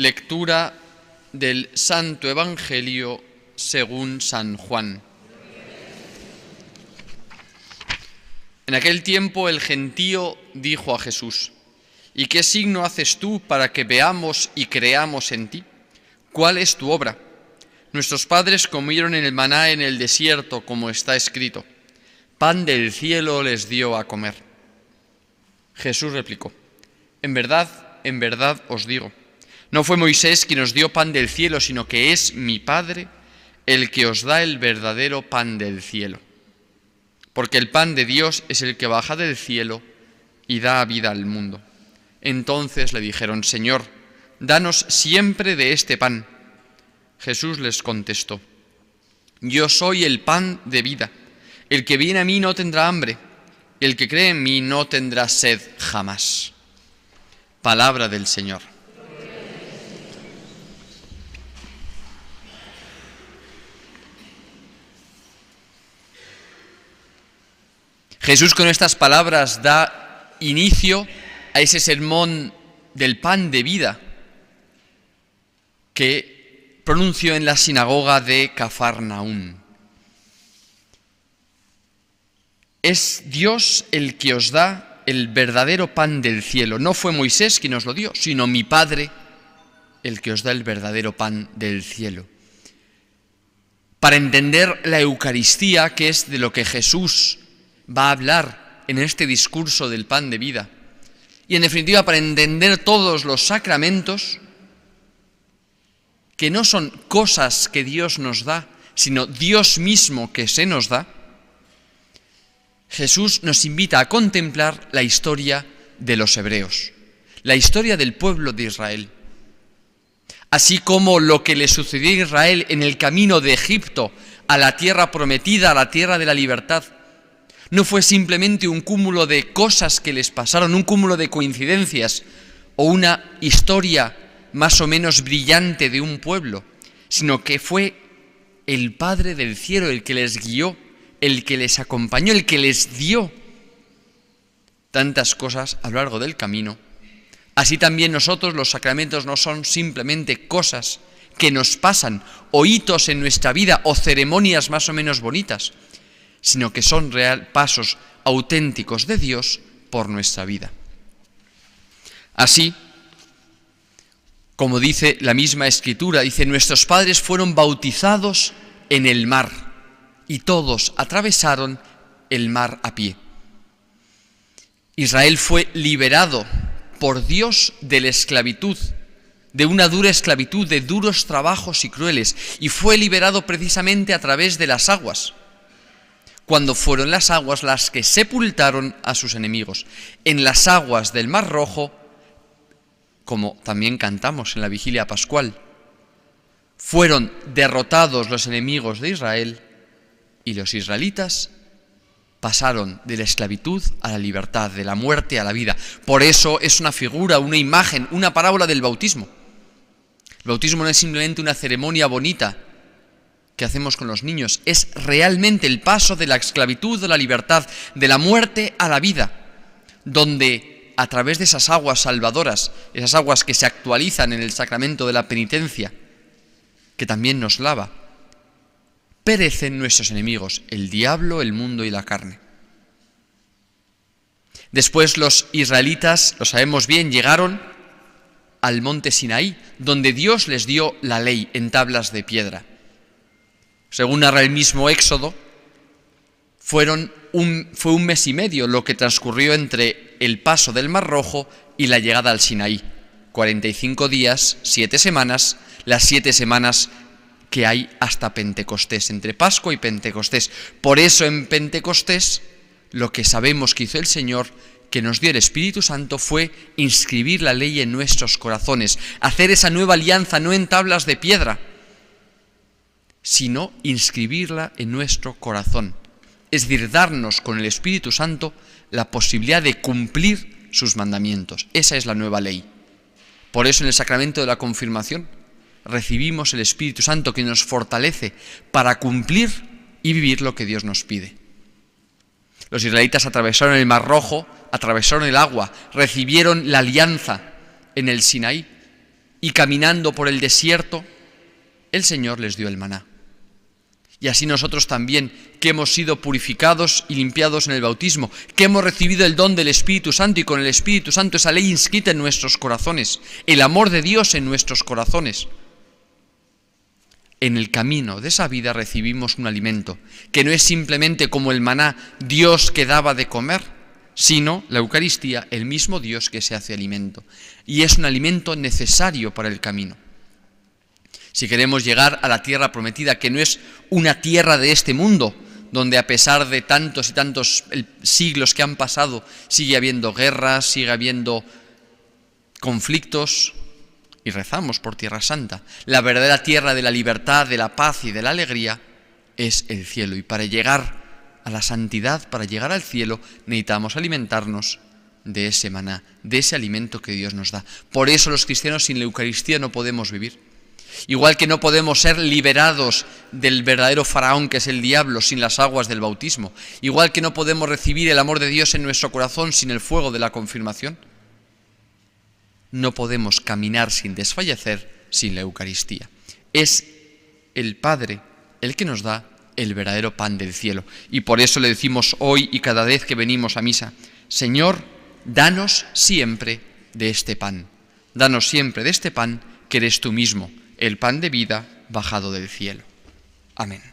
Lectura del Santo Evangelio según San Juan. En aquel tiempo el gentío dijo a Jesús, ¿y qué signo haces tú para que veamos y creamos en ti? ¿Cuál es tu obra? Nuestros padres comieron en el maná en el desierto, como está escrito. Pan del cielo les dio a comer. Jesús replicó, en verdad, en verdad os digo, no fue Moisés quien nos dio pan del cielo, sino que es mi Padre el que os da el verdadero pan del cielo. Porque el pan de Dios es el que baja del cielo y da vida al mundo. Entonces le dijeron, Señor, danos siempre de este pan. Jesús les contestó, Yo soy el pan de vida. El que viene a mí no tendrá hambre. El que cree en mí no tendrá sed jamás. Palabra del Señor. Jesús con estas palabras da inicio a ese sermón del pan de vida que pronunció en la sinagoga de Cafarnaún. Es Dios el que os da el verdadero pan del cielo. No fue Moisés quien os lo dio, sino mi Padre el que os da el verdadero pan del cielo. Para entender la Eucaristía, que es de lo que Jesús va a hablar en este discurso del pan de vida. Y en definitiva, para entender todos los sacramentos, que no son cosas que Dios nos da, sino Dios mismo que se nos da, Jesús nos invita a contemplar la historia de los hebreos, la historia del pueblo de Israel. Así como lo que le sucedió a Israel en el camino de Egipto a la tierra prometida, a la tierra de la libertad, no fue simplemente un cúmulo de cosas que les pasaron, un cúmulo de coincidencias o una historia más o menos brillante de un pueblo, sino que fue el Padre del Cielo el que les guió, el que les acompañó, el que les dio tantas cosas a lo largo del camino. Así también nosotros los sacramentos no son simplemente cosas que nos pasan o hitos en nuestra vida o ceremonias más o menos bonitas, sino que son real pasos auténticos de Dios por nuestra vida. Así, como dice la misma escritura, dice, nuestros padres fueron bautizados en el mar y todos atravesaron el mar a pie. Israel fue liberado por Dios de la esclavitud, de una dura esclavitud, de duros trabajos y crueles, y fue liberado precisamente a través de las aguas cuando fueron las aguas las que sepultaron a sus enemigos. En las aguas del Mar Rojo, como también cantamos en la vigilia pascual, fueron derrotados los enemigos de Israel y los israelitas pasaron de la esclavitud a la libertad, de la muerte a la vida. Por eso es una figura, una imagen, una parábola del bautismo. El bautismo no es simplemente una ceremonia bonita, que hacemos con los niños. Es realmente el paso de la esclavitud a la libertad, de la muerte a la vida, donde a través de esas aguas salvadoras, esas aguas que se actualizan en el sacramento de la penitencia, que también nos lava, perecen nuestros enemigos, el diablo, el mundo y la carne. Después los israelitas, lo sabemos bien, llegaron al monte Sinaí, donde Dios les dio la ley en tablas de piedra según narra el mismo Éxodo, fue un mes y medio lo que transcurrió entre el paso del Mar Rojo y la llegada al Sinaí. 45 días, 7 semanas, las 7 semanas que hay hasta Pentecostés, entre Pascua y Pentecostés. Por eso en Pentecostés lo que sabemos que hizo el Señor, que nos dio el Espíritu Santo, fue inscribir la ley en nuestros corazones, hacer esa nueva alianza no en tablas de piedra, sino inscribirla en nuestro corazón, es decir, darnos con el Espíritu Santo la posibilidad de cumplir sus mandamientos. Esa es la nueva ley. Por eso en el sacramento de la confirmación recibimos el Espíritu Santo que nos fortalece para cumplir y vivir lo que Dios nos pide. Los israelitas atravesaron el Mar Rojo, atravesaron el agua, recibieron la alianza en el Sinaí y caminando por el desierto, el Señor les dio el maná. Y así nosotros también, que hemos sido purificados y limpiados en el bautismo, que hemos recibido el don del Espíritu Santo y con el Espíritu Santo esa ley inscrita en nuestros corazones, el amor de Dios en nuestros corazones. En el camino de esa vida recibimos un alimento, que no es simplemente como el maná Dios que daba de comer, sino la Eucaristía, el mismo Dios que se hace alimento. Y es un alimento necesario para el camino si queremos llegar a la tierra prometida, que no es una tierra de este mundo, donde a pesar de tantos y tantos siglos que han pasado, sigue habiendo guerras, sigue habiendo conflictos, y rezamos por Tierra Santa. La verdadera tierra de la libertad, de la paz y de la alegría es el cielo. Y para llegar a la santidad, para llegar al cielo, necesitamos alimentarnos de ese maná, de ese alimento que Dios nos da. Por eso los cristianos sin la Eucaristía no podemos vivir. Igual que no podemos ser liberados del verdadero faraón que es el diablo sin las aguas del bautismo. Igual que no podemos recibir el amor de Dios en nuestro corazón sin el fuego de la confirmación. No podemos caminar sin desfallecer sin la Eucaristía. Es el Padre el que nos da el verdadero pan del cielo. Y por eso le decimos hoy y cada vez que venimos a misa, Señor, danos siempre de este pan. Danos siempre de este pan que eres tú mismo, el pan de vida bajado del cielo. Amén.